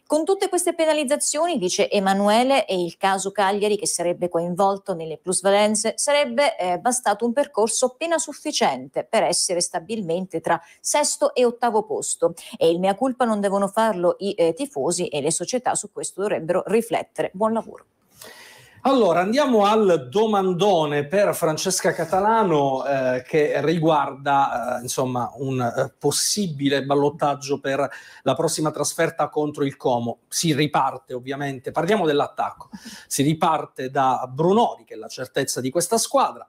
Con tutte queste penalizzazioni, dice Emanuele, e il caso Cagliari che sarebbe coinvolto nelle plusvalenze, sarebbe eh, bastato un percorso appena sufficiente per essere stabilmente tra sesto e ottavo posto e il mea culpa non devono farlo i eh, tifosi e le società su questo dovrebbero riflettere. Buon lavoro. Allora, andiamo al domandone per Francesca Catalano eh, che riguarda eh, insomma, un eh, possibile ballottaggio per la prossima trasferta contro il Como. Si riparte ovviamente, parliamo dell'attacco, si riparte da Brunori che è la certezza di questa squadra.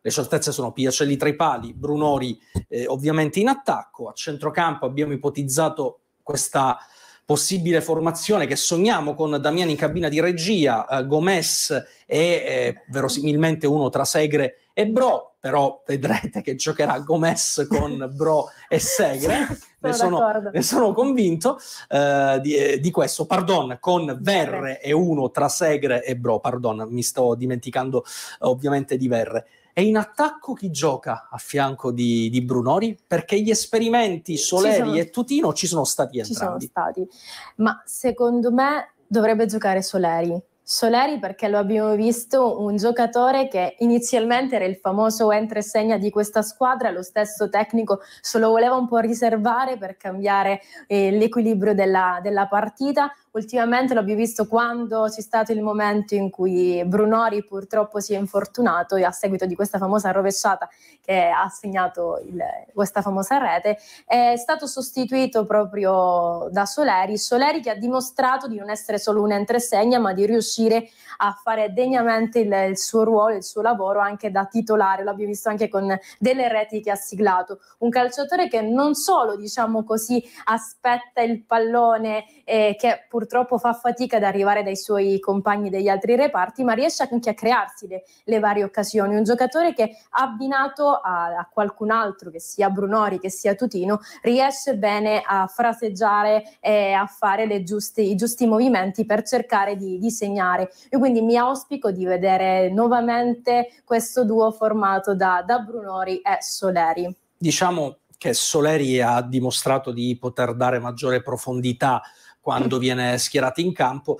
Le certezze sono Piacelli tra i pali, Brunori eh, ovviamente in attacco, a centrocampo abbiamo ipotizzato questa possibile formazione che sogniamo con Damiani in cabina di regia, eh, Gomez e eh, verosimilmente uno tra Segre e Bro, però vedrete che giocherà Gomez con Bro e Segre, ne, sono, ne sono, convinto eh, di, eh, di, questo, pardon, con Verre e uno tra Segre e Bro, pardon, mi sto dimenticando ovviamente di Verre. E in attacco chi gioca a fianco di, di Brunori? Perché gli esperimenti Soleri sono, e Tutino ci sono stati entrambi. Ci sono stati, ma secondo me dovrebbe giocare Soleri. Soleri perché lo abbiamo visto un giocatore che inizialmente era il famoso entra e segna di questa squadra, lo stesso tecnico se lo voleva un po' riservare per cambiare eh, l'equilibrio della, della partita, ultimamente l'abbiamo visto quando c'è stato il momento in cui Brunori purtroppo si è infortunato e a seguito di questa famosa rovesciata che ha segnato il, questa famosa rete, è stato sostituito proprio da Soleri, Soleri che ha dimostrato di non essere solo un entresegna ma di riuscire a fare degnamente il, il suo ruolo, il suo lavoro anche da titolare, l'abbiamo visto anche con delle reti che ha siglato, un calciatore che non solo diciamo così aspetta il pallone eh, che purtroppo purtroppo fa fatica ad arrivare dai suoi compagni degli altri reparti, ma riesce anche a crearsi le, le varie occasioni. Un giocatore che abbinato a, a, qualcun altro, che sia Brunori, che sia Tutino, riesce bene a fraseggiare e a fare giuste, i giusti movimenti per cercare di, di segnare. Io quindi mi auspico di vedere nuovamente questo duo formato da, da Brunori e Soleri. Diciamo che Soleri ha dimostrato di poter dare maggiore profondità quando viene schierato in campo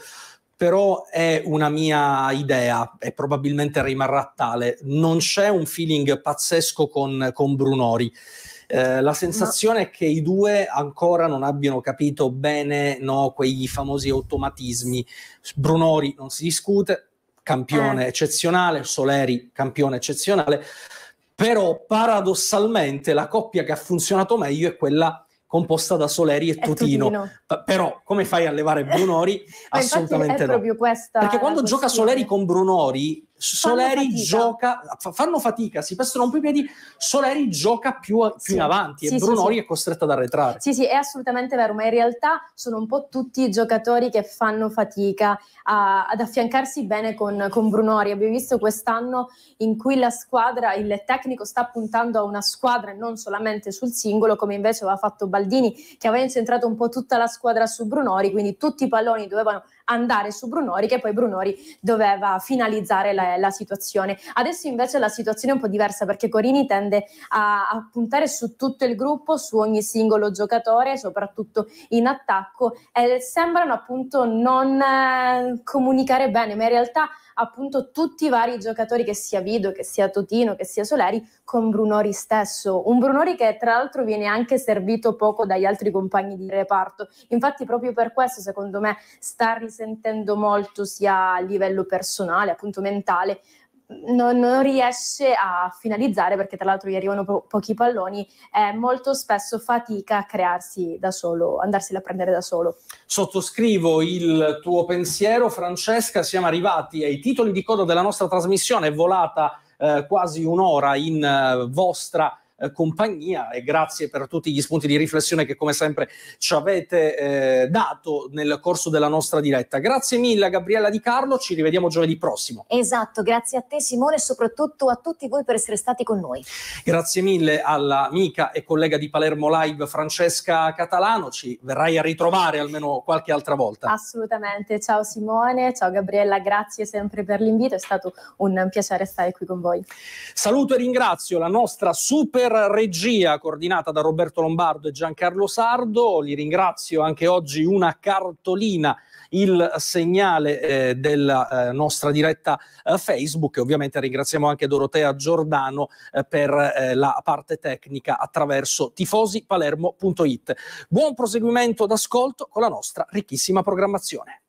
però è una mia idea e probabilmente rimarrà tale. Non c'è un feeling pazzesco con, con Brunori. Eh, la sensazione no. è che i due ancora non abbiano capito bene no, quei famosi automatismi. Brunori non si discute, campione eh. eccezionale, Soleri campione eccezionale, però paradossalmente la coppia che ha funzionato meglio è quella composta da Soleri e, e Totino. Totino. Però come fai a levare Brunori? Assolutamente no. Perché quando gioca Soleri con Brunori Soleri fanno gioca, fanno fatica, si passano un po' i piedi, Soleri gioca più, più sì. in avanti sì, e Brunori sì, è costretta ad arretrare. Sì, sì, è assolutamente vero, ma in realtà sono un po' tutti i giocatori che fanno fatica a, ad affiancarsi bene con, con Brunori. Abbiamo visto quest'anno in cui la squadra, il tecnico sta puntando a una squadra e non solamente sul singolo, come invece aveva fatto Baldini, che aveva incentrato un po' tutta la squadra su Brunori, quindi tutti i palloni dovevano andare su Brunori, che poi Brunori doveva finalizzare la eh, la situazione. Adesso invece la situazione è un po' diversa perché Corini tende a, a puntare su tutto il gruppo, su ogni singolo giocatore, soprattutto in attacco, e sembrano appunto non eh, comunicare bene, ma in realtà appunto tutti i vari giocatori, che sia Vido, che sia Totino, che sia Soleri, con Brunori stesso. Un Brunori che tra l'altro viene anche servito poco dagli altri compagni di reparto. Infatti proprio per questo secondo me sta risentendo molto sia a livello personale, appunto mentale, non, non, riesce a finalizzare perché tra l'altro gli arrivano po- pochi palloni, eh, molto spesso fatica a crearsi da solo, andarsela a prendere da solo. Sottoscrivo il tuo pensiero Francesca, siamo arrivati ai titoli di coda della nostra trasmissione, è volata eh, quasi un'ora in eh, vostra eh, compagnia e grazie per tutti gli spunti di riflessione che come sempre ci avete eh, dato nel corso della nostra diretta. Grazie mille a Gabriella Di Carlo, ci rivediamo giovedì prossimo. Esatto, grazie a te Simone e soprattutto a tutti voi per essere stati con noi. Grazie mille all'amica e collega di Palermo Live Francesca Catalano, ci verrai a ritrovare almeno qualche altra volta. Assolutamente, ciao Simone, ciao Gabriella, grazie sempre per l'invito, è stato un piacere stare qui con voi. Saluto e ringrazio la nostra super super regia coordinata da Roberto Lombardo e Giancarlo Sardo. Li ringrazio anche oggi una cartolina il segnale eh, della eh, nostra diretta eh, Facebook e ovviamente ringraziamo anche Dorotea Giordano eh, per eh, la parte tecnica attraverso tifosipalermo.it. Buon proseguimento d'ascolto con la nostra ricchissima programmazione.